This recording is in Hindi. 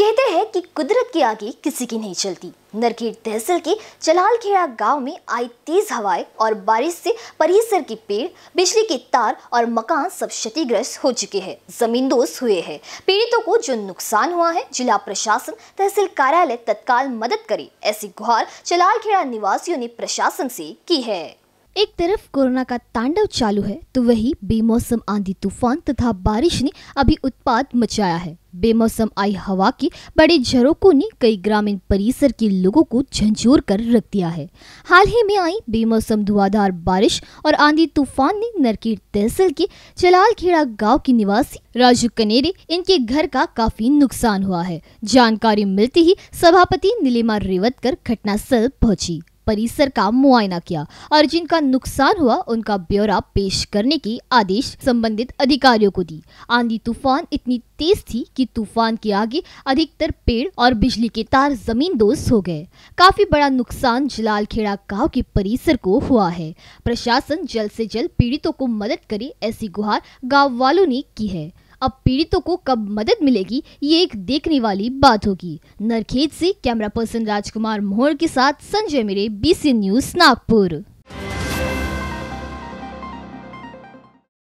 कहते हैं कि कुदरत के आगे किसी की नहीं चलती नरखेड़ तहसील के खेड़ा गांव में आई तेज हवाएं और बारिश से परिसर के पेड़ बिजली के तार और मकान सब क्षतिग्रस्त हो चुके हैं दोस्त हुए हैं पीड़ितों को जो नुकसान हुआ है जिला प्रशासन तहसील कार्यालय तत्काल मदद करे ऐसी गुहार चलालखेड़ा निवासियों ने प्रशासन से की है एक तरफ कोरोना का तांडव चालू है तो वही बेमौसम आंधी तूफान तथा बारिश ने अभी उत्पाद मचाया है बेमौसम आई हवा की बड़े झरोकों ने कई ग्रामीण परिसर के लोगों को झंझोर कर रख दिया है हाल ही में आई बेमौसम धुआधार बारिश और आंधी तूफान ने नरकीर तहसील के चलालखेड़ा गांव के निवासी राजू कनेरे इनके घर का काफी नुकसान हुआ है जानकारी मिलते ही सभापति नीलिमा रेवतकर घटनास्थल पहुंची परिसर का मुआयना किया और जिनका नुकसान हुआ उनका ब्यौरा पेश करने के आदेश संबंधित अधिकारियों को दी आंधी तूफान इतनी तेज थी कि तूफान के आगे अधिकतर पेड़ और बिजली के तार जमीन दोस्त हो गए काफी बड़ा नुकसान जलालखेड़ा गाँव के परिसर को हुआ है प्रशासन जल्द से जल्द पीड़ितों को मदद करे ऐसी गुहार गाँव वालों ने की है अब पीड़ितों को कब मदद मिलेगी ये एक देखने वाली बात होगी नरखेत से कैमरा पर्सन राजकुमार मोहर के साथ संजय मेरे बीसी न्यूज नागपुर